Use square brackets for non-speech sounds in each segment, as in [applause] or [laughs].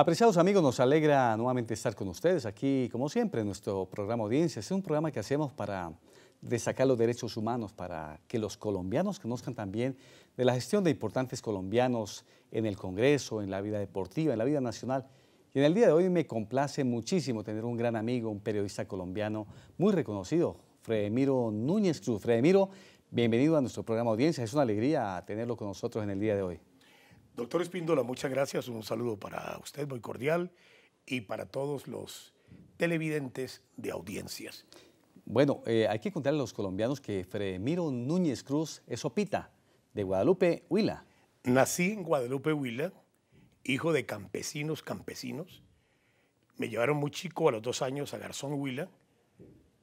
Apreciados amigos, nos alegra nuevamente estar con ustedes aquí, como siempre, en nuestro programa Audiencia. Es un programa que hacemos para destacar los derechos humanos, para que los colombianos conozcan también de la gestión de importantes colombianos en el Congreso, en la vida deportiva, en la vida nacional. Y en el día de hoy me complace muchísimo tener un gran amigo, un periodista colombiano muy reconocido, Fredemiro Núñez Cruz. Fredemiro, bienvenido a nuestro programa Audiencia. Es una alegría tenerlo con nosotros en el día de hoy. Doctor Espíndola, muchas gracias. Un saludo para usted muy cordial y para todos los televidentes de audiencias. Bueno, eh, hay que contarle a los colombianos que Fremiro Núñez Cruz es opita de Guadalupe, Huila. Nací en Guadalupe, Huila, hijo de campesinos, campesinos. Me llevaron muy chico, a los dos años, a Garzón, Huila,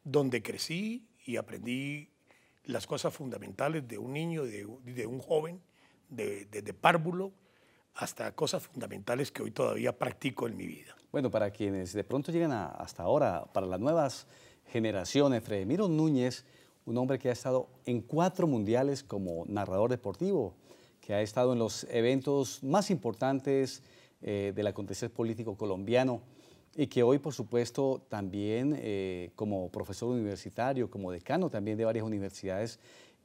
donde crecí y aprendí las cosas fundamentales de un niño, de, un joven, desde de párvulo, hasta cosas fundamentales que hoy todavía practico en mi vida. Bueno, para quienes de pronto llegan a, hasta ahora, para las nuevas generaciones, Fredemiro Núñez, un hombre que ha estado en cuatro mundiales como narrador deportivo, que ha estado en los eventos más importantes eh, del acontecer político colombiano y que hoy, por supuesto, también eh, como profesor universitario, como decano también de varias universidades,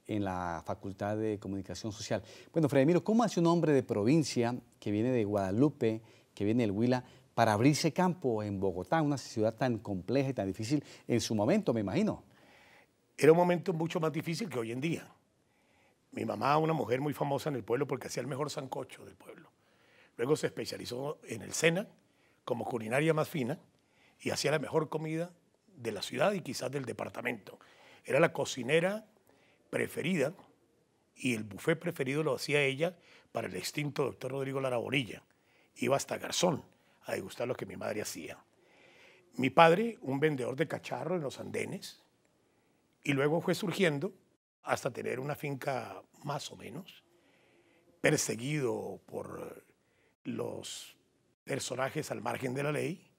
en la Facultad de Comunicación Social. Bueno, Fredemiro, ¿cómo hace un hombre de provincia que viene de Guadalupe, que viene del Huila, para abrirse campo en Bogotá, una ciudad tan compleja y tan difícil en su momento, me imagino? Era un momento mucho más difícil que hoy en día. Mi mamá, una mujer muy famosa en el pueblo porque hacía el mejor sancocho del pueblo. Luego se especializó en el Sena como culinaria más fina y hacía la mejor comida de la ciudad y quizás del departamento. Era la cocinera preferida y el buffet preferido lo hacía ella para el extinto doctor Rodrigo Larabonilla. Iba hasta Garzón a degustar lo que mi madre hacía. Mi padre, un vendedor de cacharro en los andenes, y luego fue surgiendo hasta tener una finca más o menos, perseguido por los personajes al margen de la ley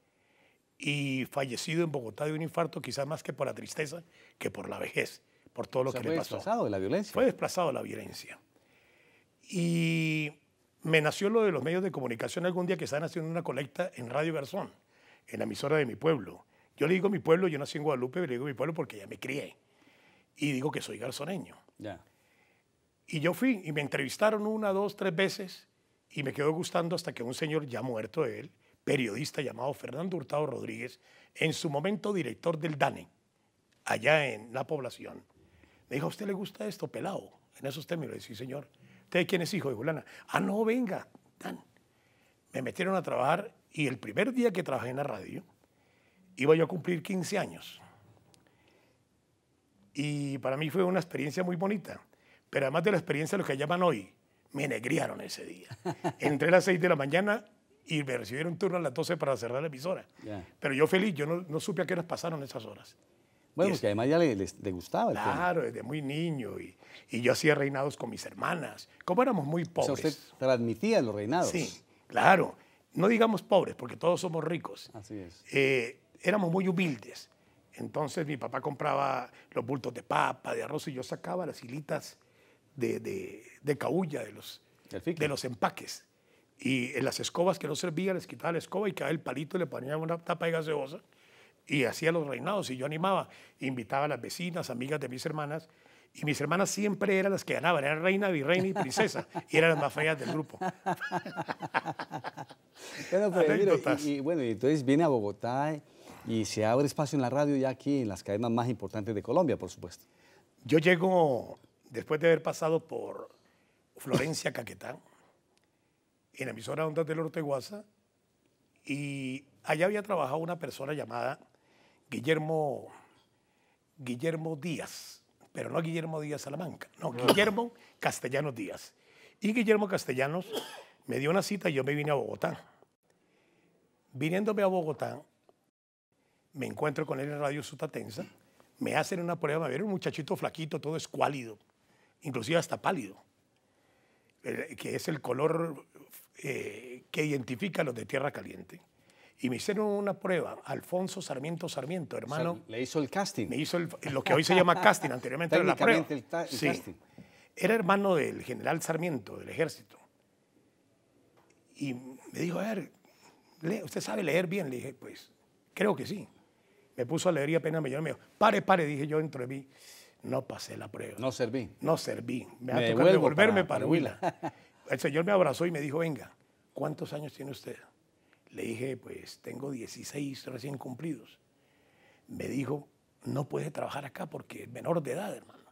y fallecido en Bogotá de un infarto quizás más que por la tristeza que por la vejez por todo lo que le pasó. Fue desplazado de la violencia. Fue desplazado de la violencia. Y me nació lo de los medios de comunicación algún día que estaban haciendo una colecta en Radio Garzón, en la emisora de mi pueblo. Yo le digo mi pueblo, yo nací en Guadalupe, le digo mi pueblo porque ya me crié. Y digo que soy garzoneño. Ya. Y yo fui y me entrevistaron una, dos, tres veces y me quedó gustando hasta que un señor ya muerto de él, periodista llamado Fernando Hurtado Rodríguez, en su momento director del DANE, allá en la población, me dijo, ¿a usted le gusta esto, pelado? En esos términos. Le dije, sí, señor. ¿Usted quién es hijo de Juliana? Ah, no, venga, Dan. Me metieron a trabajar y el primer día que trabajé en la radio, iba yo a cumplir 15 años. Y para mí fue una experiencia muy bonita. Pero además de la experiencia, lo que llaman hoy, me negriaron ese día. [laughs] Entré a las 6 de la mañana y me recibieron turno a las 12 para cerrar la emisora. Pero yo feliz, yo no, no supe a qué horas pasaron esas horas. Bueno, porque además ya le, gustaba el Claro, desde muy niño. Y, y, yo hacía reinados con mis hermanas. Como éramos muy pobres. O sea, usted transmitía los reinados. Sí, claro. No digamos pobres, porque todos somos ricos. Así es. Eh, éramos muy humildes. Entonces mi papá compraba los bultos de papa, de arroz, y yo sacaba las hilitas de, de, de caulla de los, de los empaques. Y en las escobas que no servían, les quitaba la escoba y cada el palito le ponía una tapa de gaseosa y hacía los reinados y yo animaba, invitaba a las vecinas, amigas de mis hermanas y mis hermanas siempre eran las que ganaban, eran reina, virreina y princesa, y eran las más feas del grupo. [laughs] Pues, bueno, y, bueno, entonces viene a Bogotá y se abre espacio en la radio ya aquí en las cadenas más importantes de Colombia, por supuesto. Yo llego después de haber pasado por Florencia Caquetá, en la emisora Ondas del Orteguaza, y allá había trabajado una persona llamada Guillermo, Guillermo Díaz, pero no Guillermo Díaz Salamanca, no, ah. Guillermo Castellanos Díaz. Y Guillermo Castellanos me dio una cita y yo me vine a Bogotá. Viniéndome a Bogotá, me encuentro con él en Radio Sutatensa, me hacen una prueba, me vieron un muchachito flaquito, todo escuálido, inclusive hasta pálido, eh, que es el color eh, que identifica a los de tierra caliente y me hicieron una prueba. Alfonso Sarmiento Sarmiento, hermano. le hizo el casting. Me hizo lo que hoy se llama casting, anteriormente era la prueba. El sí. Era hermano del general Sarmiento, del ejército. Y me dijo, a ver, ¿usted sabe leer bien? Le dije, pues, creo que sí. Me puso a leer y apenas me llamó, me dijo, pare, pare, dije yo dentro de mí. No pasé la prueba. No serví. No serví. Me, ha tocado para, para Huila. el señor me abrazó y me dijo, venga, ¿cuántos años tiene usted? Le dije, pues tengo 16 recién cumplidos. Me dijo, no puede trabajar acá porque es menor de edad, hermano.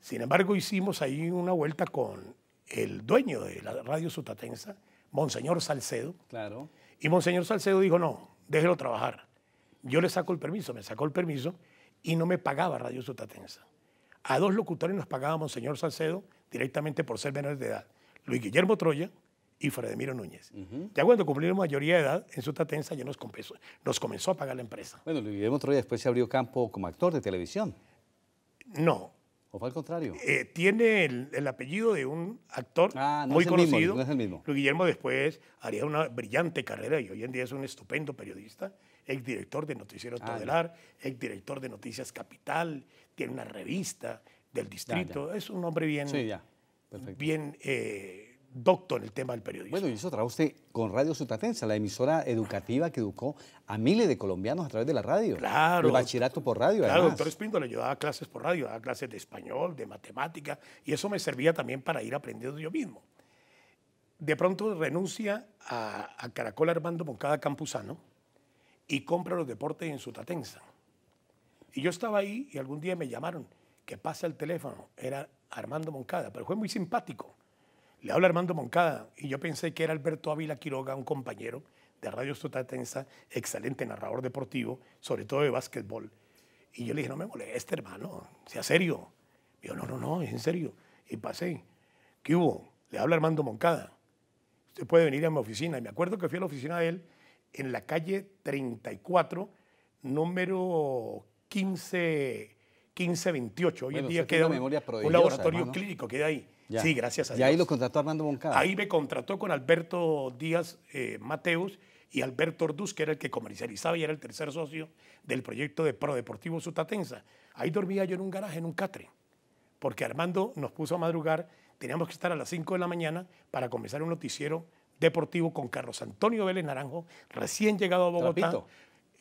Sin embargo, hicimos ahí una vuelta con el dueño de la radio sutatensa, Monseñor Salcedo. Claro. Y Monseñor Salcedo dijo, no, déjelo trabajar. Yo le saco el permiso, me sacó el permiso y no me pagaba Radio Sutatensa. A dos locutores nos pagaba Monseñor Salcedo directamente por ser menores de edad. Luis Guillermo Troya y Fredemiro Núñez. Ya cuando la mayoría de edad, en su tatensa ya nos comenzó, a pagar la empresa. Bueno, Luis Guillermo otro día, después se abrió campo como actor de televisión. No. ¿O fue al contrario? Eh, tiene el, apellido de un actor ah, muy conocido. Mismo, no es el mismo. Luis Guillermo después haría una brillante carrera y hoy en día es un estupendo periodista, ex director de Noticiero ah, Todelar, ex director de Noticias Capital, tiene una revista del distrito, es un hombre bien, sí, ya. bien eh, Doctor en el tema del periodismo. Bueno, y eso trabaja usted con Radio Sutatensa, la emisora educativa que educó a miles de colombianos a través de la radio. Claro. El bachillerato por radio, Claro, doctor Espíndola, yo daba clases por radio, daba clases de español, de matemática, y eso me servía también para ir aprendiendo yo mismo. De pronto renuncia a, Caracol Armando Moncada Campuzano y compra los deportes en Sutatensa. Y yo estaba ahí y algún día me llamaron, que pasa el teléfono, era Armando Moncada, pero fue muy simpático le habla Armando Moncada y yo pensé que era Alberto Ávila Quiroga, un compañero de Radio tensa excelente narrador deportivo, sobre todo de básquetbol. Y yo le dije, no me moleste, hermano, sea serio. Y yo, no, no, no, es en serio. Y pasé. ¿Qué hubo? Le habla Armando Moncada. Usted puede venir a mi oficina. Y me acuerdo que fui a la oficina de él en la calle 34, número 15, 1528. Hoy en día queda un, laboratorio clínico, queda ahí. Sí, gracias a Dios. Y ahí lo contrató Armando Moncada. Ahí me contrató con Alberto Díaz eh, Mateus y Alberto Orduz, que era el que comercializaba y era el tercer socio del proyecto de Pro Deportivo Sutatensa. Ahí dormía yo en un garaje, en un catre, porque Armando nos puso a madrugar, teníamos que estar a las 5 de la mañana para comenzar un noticiero deportivo con Carlos Antonio Vélez Naranjo, recién llegado a Bogotá.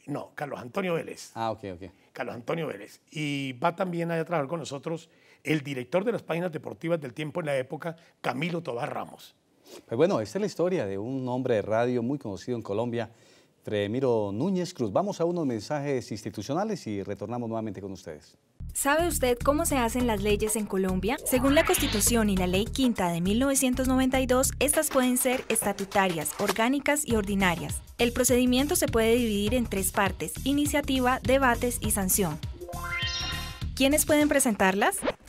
No, Carlos Antonio Vélez. Ah, ok, ok. Carlos Antonio Vélez. Y va también a trabajar con nosotros el director de las páginas deportivas del tiempo en la época, Camilo Tobar Ramos. Pues bueno, esta es la historia de un hombre de radio muy conocido en Colombia, Tremiro Núñez Cruz. Vamos a unos mensajes institucionales y retornamos nuevamente con ustedes. ¿Sabe usted cómo se hacen las leyes en Colombia? Según la Constitución y la Ley Quinta de 1992, estas pueden ser estatutarias, orgánicas y ordinarias. El procedimiento se puede dividir en tres partes, iniciativa, debates y sanción. ¿Quiénes pueden presentarlas?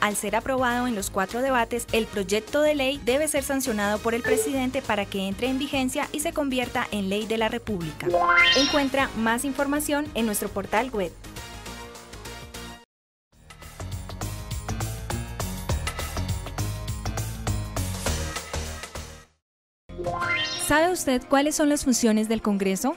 Al ser aprobado en los cuatro debates, el proyecto de ley debe ser sancionado por el presidente para que entre en vigencia y se convierta en ley de la República. Encuentra más información en nuestro portal web. ¿Sabe usted cuáles son las funciones del Congreso?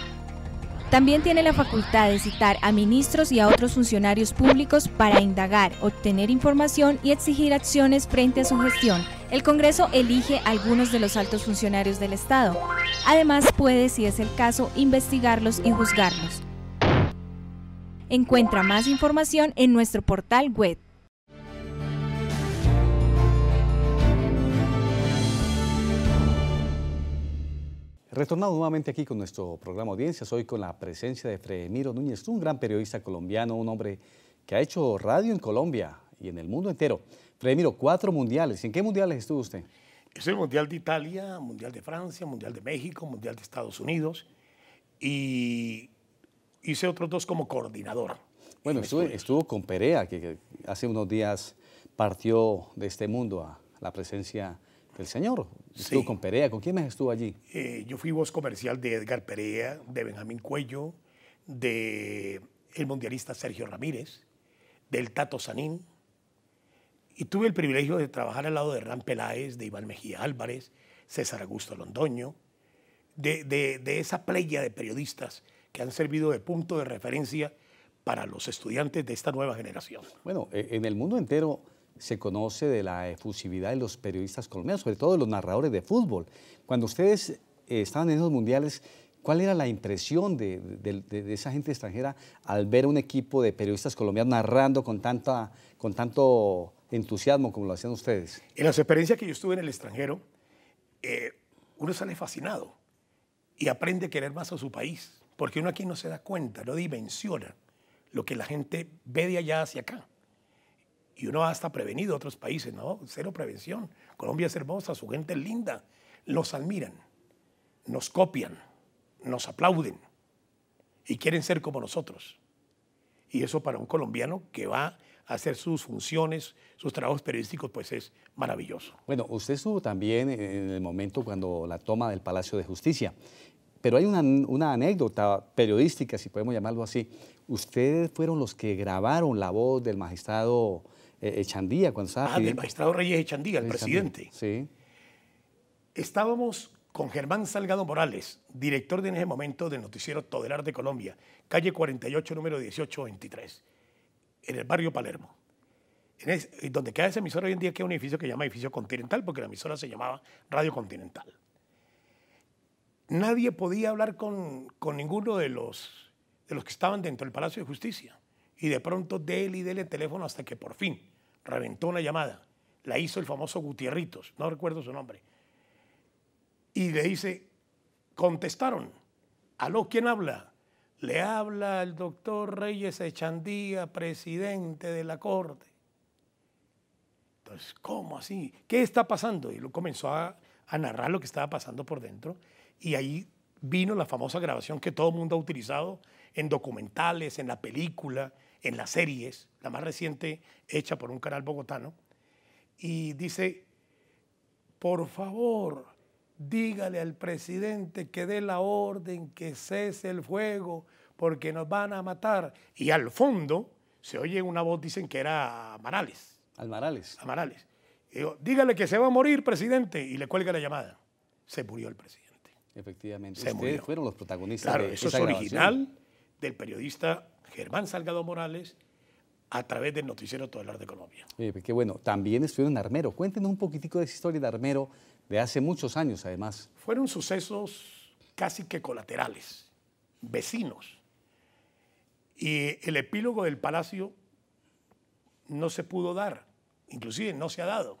También tiene la facultad de citar a ministros y a otros funcionarios públicos para indagar, obtener información y exigir acciones frente a su gestión. El Congreso elige a algunos de los altos funcionarios del Estado. Además puede, si es el caso, investigarlos y juzgarlos. Encuentra más información en nuestro portal web Retornado nuevamente aquí con nuestro programa Audiencias, hoy con la presencia de Fredemiro Núñez, un gran periodista colombiano, un hombre que ha hecho radio en Colombia y en el mundo entero. Fredemiro, cuatro mundiales. ¿En qué mundiales estuvo usted? Es el Mundial de Italia, Mundial de Francia, Mundial de México, Mundial de Estados Unidos y hice otros dos como coordinador. Bueno, estuvo, con Perea, que hace unos días partió de este mundo a la presencia del Señor con Perea, ¿con quién estuvo allí? Eh, yo fui voz comercial de Edgar Perea, de Benjamín Cuello, de el mundialista Sergio Ramírez, del Tato Sanín, y tuve el privilegio de trabajar al lado de Ram Peláez, de Iván Mejía Álvarez, César Augusto Londoño, de, de esa playa de periodistas que han servido de punto de referencia para los estudiantes de esta nueva generación. Bueno, eh, en el mundo entero se conoce de la efusividad de los periodistas colombianos, sobre todo de los narradores de fútbol. Cuando ustedes eh, estaban en esos mundiales, ¿cuál era la impresión de, esa gente extranjera al ver un equipo de periodistas colombianos narrando con, tanto entusiasmo como lo hacían ustedes? En las experiencias que yo estuve en el extranjero, eh, uno sale fascinado y aprende a querer más a su país, porque uno aquí no se da cuenta, no dimensiona lo que la gente ve de allá hacia acá. Y uno hasta prevenido otros países, ¿no? Cero prevención. Colombia es hermosa, su gente es linda. Los admiran, nos copian, nos aplauden y quieren ser como nosotros. Y eso para un colombiano que va a hacer sus funciones, sus trabajos periodísticos, pues es maravilloso. Bueno, usted estuvo también en el momento cuando la toma del Palacio de Justicia. Pero hay una, anécdota periodística, si podemos llamarlo así. Ustedes fueron los que grabaron la voz del magistrado Echandía, eh, eh, cuando estaba... Ah, del magistrado Reyes Echandía, el presidente. Sí. Estábamos con Germán Salgado Morales, director de en ese momento del noticiero Todelar de Colombia, calle 48, número 1823, en el barrio Palermo. donde queda esa emisora hoy en día es un edificio que se llama Edificio Continental, porque la emisora se llamaba Radio Continental. Nadie podía hablar con, ninguno de los, de los que estaban dentro del Palacio de Justicia. Y de pronto, él y el teléfono hasta que por fin reventó una llamada. La hizo el famoso Gutierritos, no recuerdo su nombre. Y le dice, contestaron, aló, ¿quién habla? Le habla el doctor Reyes Echandía, presidente de la Corte. Entonces, ¿cómo así? ¿Qué está pasando? Y lo comenzó a, narrar lo que estaba pasando por dentro. Y ahí vino la famosa grabación que todo el mundo ha utilizado en documentales, en la película, en las series, la más reciente hecha por un canal bogotano, y dice, por favor, dígale al presidente que dé la orden que cese el fuego porque nos van a matar. Y al fondo se oye una voz, dicen que era Amarales. Almarales. Amarales. digo, dígale que se va a morir, presidente, y le cuelga la llamada. Se murió el presidente. Efectivamente. Se Ustedes fueron los protagonistas. Claro, eso es original del periodista Germán Salgado Morales a través del noticiero Todo el de Colombia. Oye, pues qué bueno. También estuvieron en Armero. Cuéntenos un poquitico de esa historia de Armero de hace muchos años, además. Fueron sucesos casi que colaterales, vecinos. Y el epílogo del Palacio no se pudo dar, inclusive no se ha dado,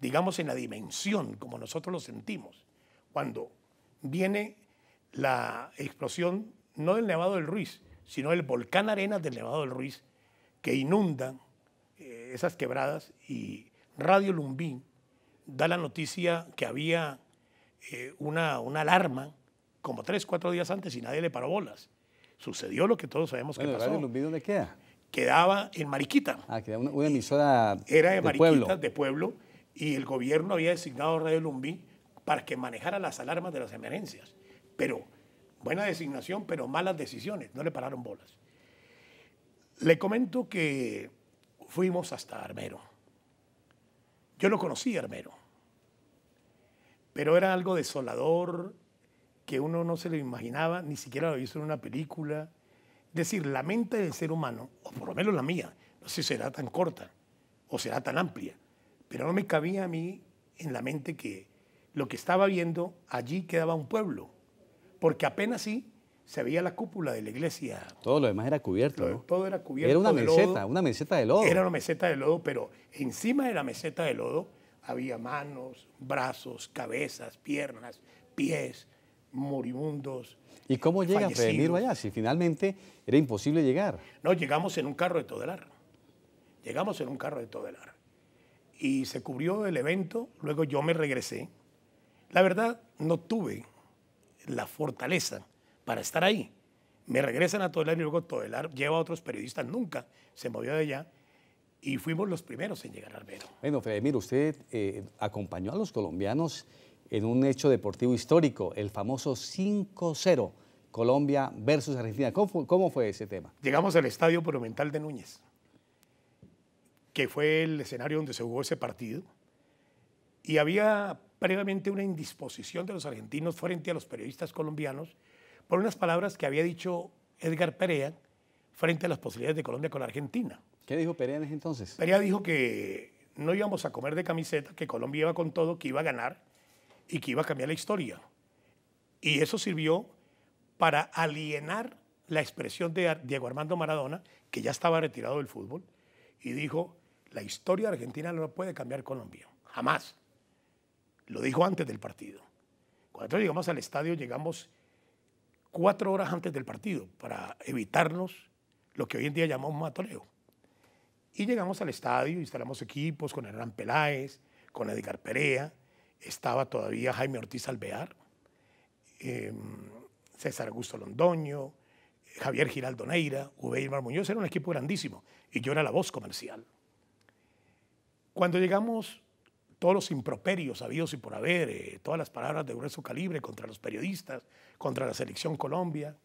digamos en la dimensión como nosotros lo sentimos, cuando viene la explosión, no del Nevado del Ruiz, sino el volcán Arenas del Nevado del Ruiz, que inundan eh, esas quebradas y Radio Lumbín da la noticia que había eh, una, una alarma como tres, cuatro días antes y nadie le paró bolas. Sucedió lo que todos sabemos que pasó. ¿Radio Lumbín dónde queda? Quedaba en Mariquita. Ah, quedaba una, una emisora Era de, Mariquita, de pueblo, y el gobierno había designado Radio Lumbín para que manejara las alarmas de las emergencias. Pero Buena designación, pero malas decisiones. No le pararon bolas. Le comento que fuimos hasta Armero. Yo lo conocí Armero, pero era algo desolador que uno no se lo imaginaba, ni siquiera lo visto en una película. Es decir, la mente del ser humano, o por lo menos la mía, no sé si será tan corta o será tan amplia, pero no me cabía a mí en la mente que lo que estaba viendo allí quedaba un pueblo porque apenas sí se veía la cúpula de la iglesia. Todo lo demás era cubierto. Todo era cubierto. Era una meseta, una meseta de lodo. Era una meseta de lodo, pero encima de la meseta de lodo había manos, brazos, cabezas, piernas, pies, moribundos. ¿Y cómo llega venir allá? Si finalmente era imposible llegar. No, llegamos en un carro de Todelar. Llegamos en un carro de Todelar. Y se cubrió el evento, luego yo me regresé. La verdad, no tuve la fortaleza para estar ahí. Me regresan a Todelar y luego Todelar lleva a otros periodistas, nunca se movió de allá y fuimos los primeros en llegar al Vero. Bueno, Fredemir, usted eh, acompañó a los colombianos en un hecho deportivo histórico, el famoso 5-0, Colombia versus Argentina. ¿Cómo fue, ¿Cómo fue, ese tema? Llegamos al Estadio Monumental de Núñez, que fue el escenario donde se jugó ese partido, y había previamente una indisposición de los argentinos frente a los periodistas colombianos por unas palabras que había dicho Edgar Perea frente a las posibilidades de Colombia con Argentina. ¿Qué dijo Perea entonces? Perea dijo que no íbamos a comer de camiseta, que Colombia iba con todo, que iba a ganar y que iba a cambiar la historia. Y eso sirvió para alienar la expresión de Diego Armando Maradona, que ya estaba retirado del fútbol, y dijo, la historia argentina no puede cambiar Colombia, jamás. Lo dijo antes del partido. Cuando llegamos al estadio, llegamos cuatro horas antes del partido para evitarnos lo que hoy en día llamamos matoleo. Y llegamos al estadio, instalamos equipos con Hernán Peláez, con Edgar Perea, estaba todavía Jaime Ortiz Alvear, em, César Augusto Londoño, Javier Giraldo Neira, Ubeir Muñoz, era un equipo grandísimo y yo era la voz comercial. Cuando llegamos todos los improperios habidos y por haber, eh, todas las palabras de grueso calibre contra los periodistas, contra la selección Colombia.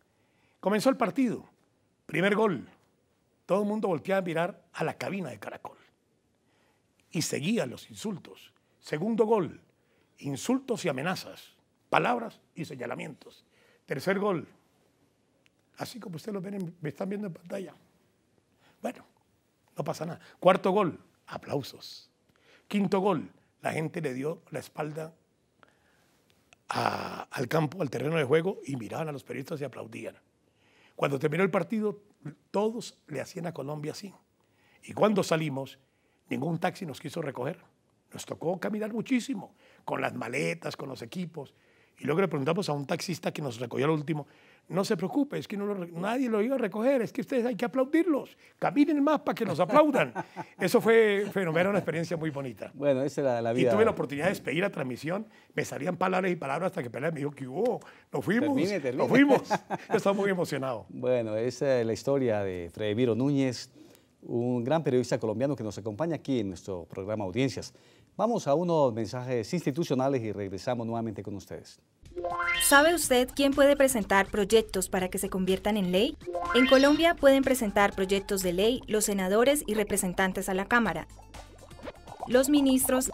Comenzó el partido, primer gol. Todo el mundo volteaba a mirar a la cabina de Caracol. Y seguían los insultos. Segundo gol, insultos y amenazas, palabras y señalamientos. Tercer gol, así como ustedes lo ven, me están viendo en pantalla. Bueno, no pasa nada. Cuarto gol, aplausos. Quinto gol, la gente le dio la espalda al campo, al terreno de juego, y miraban a los periodistas y aplaudían. Cuando terminó el partido, todos le hacían a Colombia así. Y cuando salimos, ningún taxi nos quiso recoger. Nos tocó caminar muchísimo, con las maletas, con los equipos. Y luego le preguntamos a un taxista que nos recogió al último, no se preocupe, es que nadie lo iba a recoger, es que ustedes hay que aplaudirlos, caminen más para que nos aplaudan. [laughs] Eso fue fenomenal, una experiencia muy bonita. Bueno, esa era la vida. Y tuve la oportunidad de despedir la transmisión, me salían palabras y palabras hasta que Pelé me dijo que hubo, fuimos, lo fuimos. [laughs] Estaba muy emocionado. Bueno, esa es la historia de Viro Núñez, un gran periodista colombiano que nos acompaña aquí en nuestro programa Audiencias. Vamos a unos mensajes institucionales y regresamos nuevamente con ustedes. ¿Sabe usted quién puede presentar proyectos para que se conviertan en ley? En Colombia pueden presentar proyectos de ley los senadores y representantes a la Cámara, los ministros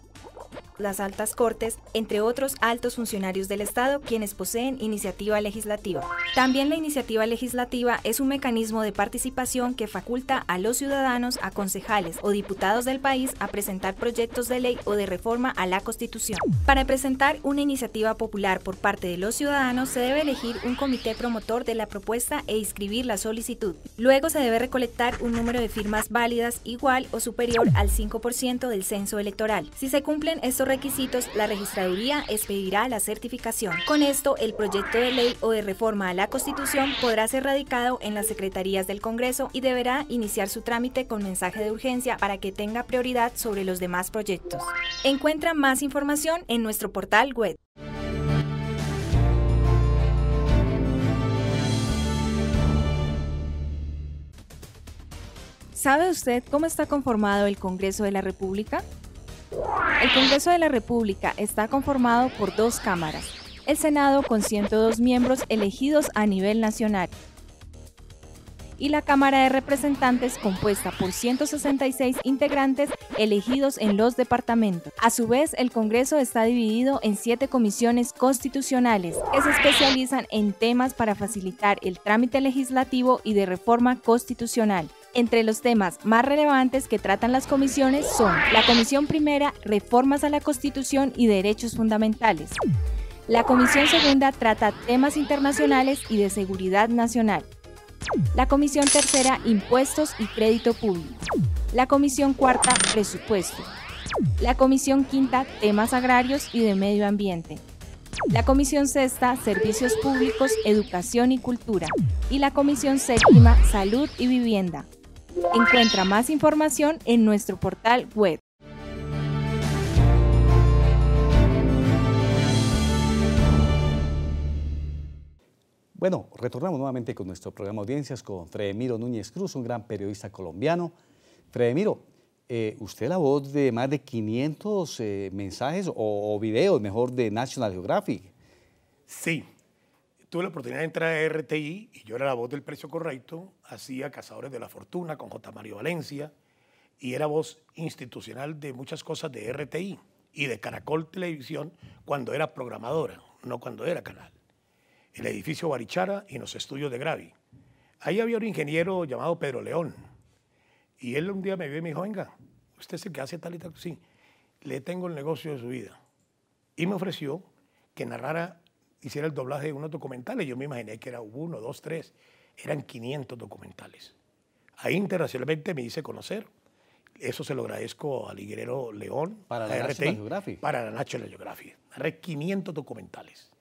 las altas cortes, entre otros altos funcionarios del Estado quienes poseen iniciativa legislativa. También la iniciativa legislativa es un mecanismo de participación que faculta a los ciudadanos, a concejales o diputados del país a presentar proyectos de ley o de reforma a la Constitución. Para presentar una iniciativa popular por parte de los ciudadanos se debe elegir un comité promotor de la propuesta e inscribir la solicitud. Luego se debe recolectar un número de firmas válidas igual o superior al 5% del censo electoral. Si se cumplen estos requisitos, la registraduría expedirá la certificación. Con esto, el proyecto de ley o de reforma a la Constitución podrá ser radicado en las secretarías del Congreso y deberá iniciar su trámite con mensaje de urgencia para que tenga prioridad sobre los demás proyectos. Encuentra más información en nuestro portal web. ¿Sabe usted cómo está conformado el Congreso de la República? El Congreso de la República está conformado por dos cámaras, el Senado con 102 miembros elegidos a nivel nacional y la Cámara de Representantes compuesta por 166 integrantes elegidos en los departamentos. A su vez, el Congreso está dividido en siete comisiones constitucionales que se especializan en temas para facilitar el trámite legislativo y de reforma constitucional. Entre los temas más relevantes que tratan las comisiones son la Comisión Primera, Reformas a la Constitución y Derechos Fundamentales. La Comisión Segunda trata temas internacionales y de seguridad nacional. La Comisión Tercera, Impuestos y Crédito Público. La Comisión Cuarta, Presupuesto. La Comisión Quinta, Temas Agrarios y de Medio Ambiente. La Comisión Sexta, Servicios Públicos, Educación y Cultura. Y la Comisión Séptima, Salud y Vivienda. Encuentra más información en nuestro portal web. Bueno, retornamos nuevamente con nuestro programa Audiencias con Fredemiro Núñez Cruz, un gran periodista colombiano. Fredemiro, eh, usted la voz de más de 500 eh, mensajes o videos, mejor, de National Geographic. Sí, tuve la oportunidad de entrar a RTI y yo era la voz del precio correcto, hacía Cazadores de la Fortuna con J. Mario Valencia y era voz institucional de muchas cosas de RTI y de Caracol Televisión cuando era programadora, no cuando era canal. El edificio Barichara y los estudios de Gravi. Ahí había un ingeniero llamado Pedro León y él un día me vio y me dijo, venga, usted se que hace tal y tal. Sí, le tengo el negocio de su vida. Y me ofreció que narrara hiciera el doblaje de unos documentales. Yo me imaginé que era uno, dos, tres. Eran 500 documentales. Ahí internacionalmente me hice conocer. Eso se lo agradezco al Higuerero León, para la Nacho para la National Geographic. 500 documentales.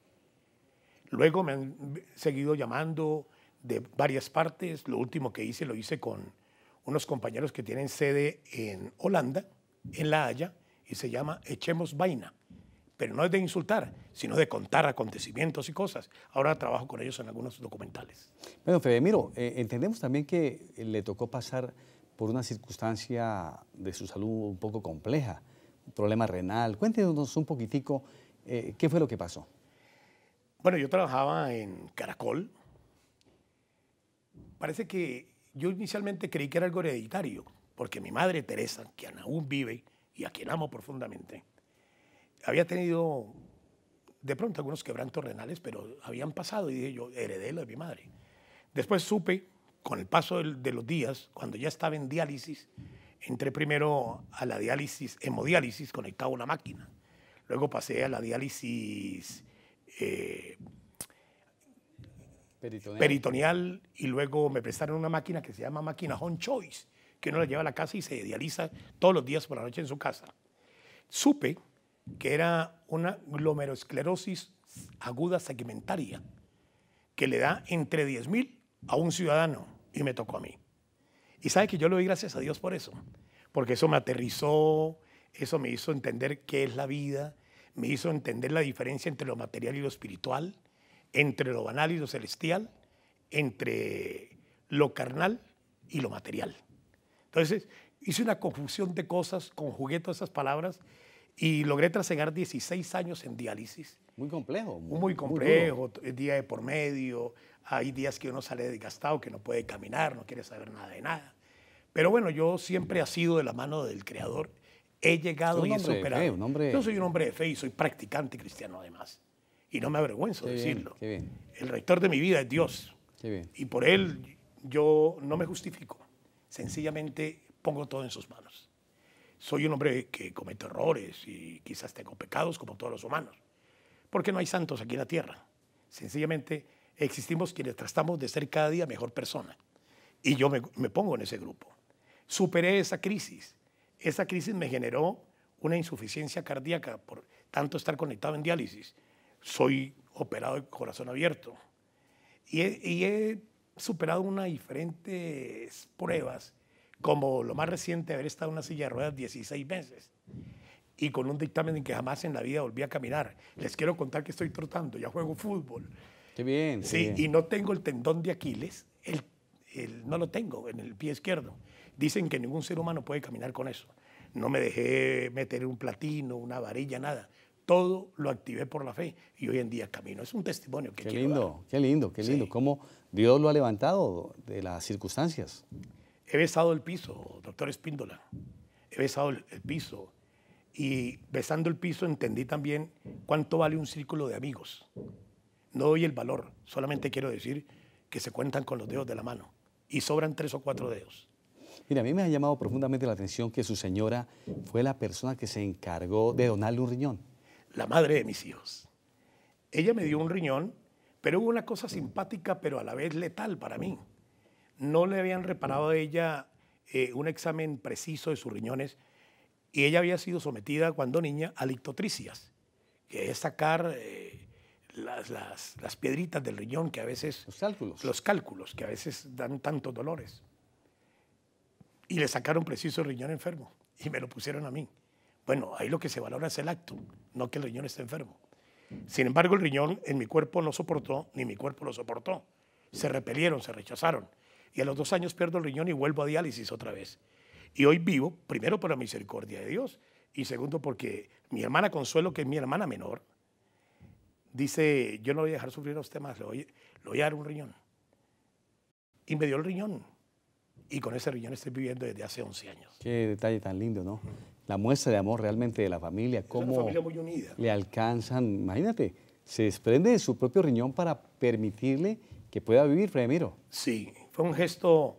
Luego me han seguido llamando de varias partes. Lo último que hice lo hice con unos compañeros que tienen sede en Holanda, en La Haya, y se llama Echemos Vaina pero no es de insultar, sino de contar acontecimientos y cosas. Ahora trabajo con ellos en algunos documentales. Bueno, Fede, Miro, eh, entendemos también que le tocó pasar por una circunstancia de su salud un poco compleja, un problema renal. Cuéntenos un poquitico eh, qué fue lo que pasó. Bueno, yo trabajaba en Caracol. Parece que yo inicialmente creí que era algo hereditario, porque mi madre Teresa, que aún vive y a quien amo profundamente, había tenido de pronto algunos quebrantos renales, pero habían pasado y dije yo, heredé lo de mi madre. Después supe, con el paso de los días, cuando ya estaba en diálisis, entré primero a la diálisis, hemodiálisis, conectado a una máquina. Luego pasé a la diálisis eh, peritoneal. y luego me prestaron una máquina que se llama máquina Home Choice, que uno la lleva a la casa y se dializa todos los días por la noche en su casa. Supe que era una glomerosclerosis aguda segmentaria, que le da entre 10.000 a un ciudadano, y me tocó a mí. Y sabe que yo le doy gracias a Dios por eso, porque eso me aterrizó, eso me hizo entender qué es la vida, me hizo entender la diferencia entre lo material y lo espiritual, entre lo banal y lo celestial, entre lo carnal y lo material. Entonces, hice una confusión de cosas, conjugué todas esas palabras y logré trasegar 16 años en diálisis. Muy complejo. Muy, complejo, muy día de por medio, hay días que uno sale desgastado, que no puede caminar, no quiere saber nada de nada. Pero bueno, yo siempre ha sido de la mano del Creador. He llegado y he superado. hombre... Yo soy un hombre de fe y soy practicante cristiano además. Y no me avergüenzo de decirlo. El rector de mi vida es Dios. Y por Él yo no me justifico. Sencillamente pongo todo en sus manos soy un hombre que comete errores y quizás tengo pecados como todos los humanos, porque no hay santos aquí en la tierra. Sencillamente existimos quienes tratamos de ser cada día mejor persona. Y yo me, pongo en ese grupo. Superé esa crisis. Esa crisis me generó una insuficiencia cardíaca por tanto estar conectado en diálisis. Soy operado de corazón abierto. Y he, y he superado unas diferentes pruebas como lo más reciente haber estado en una silla de ruedas 16 meses y con un dictamen en que jamás en la vida volví a caminar. Les quiero contar que estoy trotando, ya juego fútbol. Qué bien. sí, y no tengo el tendón de Aquiles, el, el, no lo tengo en el pie izquierdo. Dicen que ningún ser humano puede caminar con eso. No me dejé meter un platino, una varilla, nada. Todo lo activé por la fe y hoy en día camino. Es un testimonio que qué lindo, Qué lindo, qué lindo, qué lindo. Cómo Dios lo ha levantado de las circunstancias. He besado el piso, doctor Espíndola. He besado el, piso. Y besando el piso entendí también cuánto vale un círculo de amigos. No doy el valor, solamente quiero decir que se cuentan con los dedos de la mano y sobran tres o cuatro dedos. Mira, a mí me ha llamado profundamente la atención que su señora fue la persona que se encargó de donarle un riñón. La madre de mis hijos. Ella me dio un riñón, pero hubo una cosa simpática, pero a la vez letal para mí no le habían reparado a ella eh, un examen preciso de sus riñones y ella había sido sometida cuando niña a lictotricias, que es sacar eh, las, las, piedritas del riñón que a veces... Los cálculos. Los cálculos, que a veces dan tantos dolores. Y le sacaron preciso el riñón enfermo y me lo pusieron a mí. Bueno, ahí lo que se valora es el acto, no que el riñón esté enfermo. Sin embargo, el riñón en mi cuerpo no soportó, ni mi cuerpo lo soportó. Se repelieron, se rechazaron y a los dos años pierdo el riñón y vuelvo a diálisis otra vez. Y hoy vivo, primero por la misericordia de Dios y segundo porque mi hermana Consuelo, que es mi hermana menor, dice, yo no voy a dejar sufrir a usted más, le voy, a dar un riñón. Y me dio el riñón. Y con ese riñón estoy viviendo desde hace 11 años. Qué detalle tan lindo, ¿no? La muestra de amor realmente de la familia, cómo es familia muy unida. le alcanzan, imagínate, se desprende de su propio riñón para permitirle que pueda vivir, Fremiro. Sí, fue un gesto.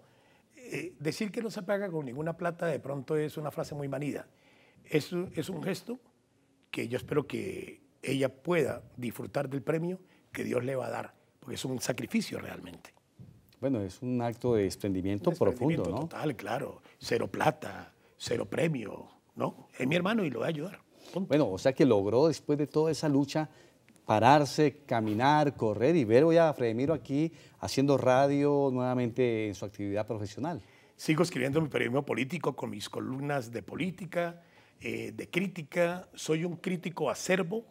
Eh, decir que no se paga con ninguna plata de pronto es una frase muy manida. Es, es un gesto que yo espero que ella pueda disfrutar del premio que Dios le va a dar, porque es un sacrificio realmente. Bueno, es un acto de desprendimiento, profundo, ¿no? Total, claro. Cero plata, cero premio, ¿no? Es mi hermano y lo voy a ayudar. Bueno, o sea que logró después de toda esa lucha pararse, caminar, correr y ver hoy a Fredemiro aquí haciendo radio nuevamente en su actividad profesional. Sigo escribiendo mi periodismo político con mis columnas de política, eh, de crítica. Soy un crítico acervo,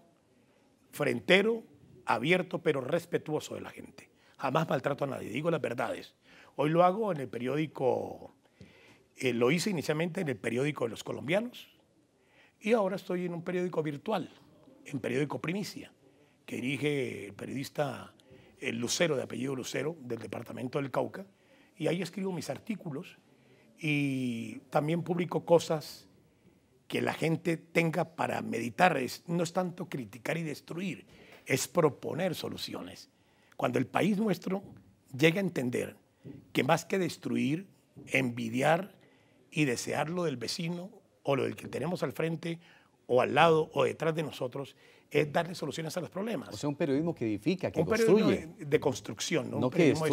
frentero, abierto, pero respetuoso de la gente. Jamás maltrato a nadie, digo las verdades. Hoy lo hago en el periódico, eh, lo hice inicialmente en el periódico de los colombianos y ahora estoy en un periódico virtual, en periódico Primicia que dirige el periodista el Lucero, de apellido Lucero, del departamento del Cauca, y ahí escribo mis artículos y también publico cosas que la gente tenga para meditar. no es tanto criticar y destruir, es proponer soluciones. Cuando el país nuestro llega a entender que más que destruir, envidiar y desear lo del vecino o lo del que tenemos al frente o al lado o detrás de nosotros, es darle soluciones a los problemas. O sea, un periodismo que edifica, que un periodismo de, construcción, no, un periodismo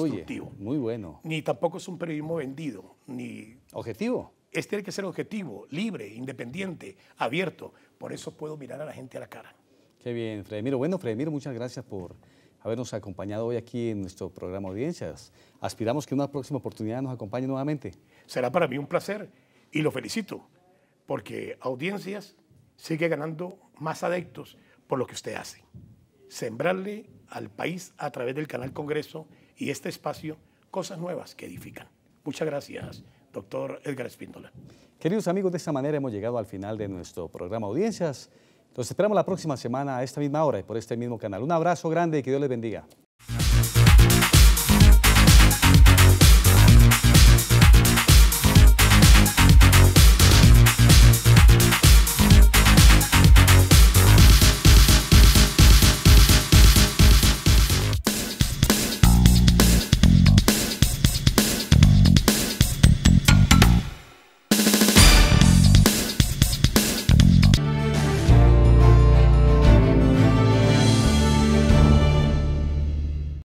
Muy bueno. Ni tampoco es un periodismo vendido, ni... ¿Objetivo? Este tiene que ser objetivo, libre, independiente, abierto. Por eso puedo mirar a la gente a la cara. Qué bien, Fredemiro. Bueno, Fredemiro, muchas gracias por habernos acompañado hoy aquí en nuestro programa Audiencias. Aspiramos que en una próxima oportunidad nos acompañe nuevamente. Será para mí un placer y lo felicito, porque Audiencias sigue ganando más adeptos por lo que usted hace. Sembrarle al país a través del canal Congreso y este espacio cosas nuevas que edifican. Muchas gracias, doctor Edgar Espíndola. Queridos amigos, de esta manera hemos llegado al final de nuestro programa Audiencias. Los esperamos la próxima semana a esta misma hora y por este mismo canal. Un abrazo grande y que Dios les bendiga.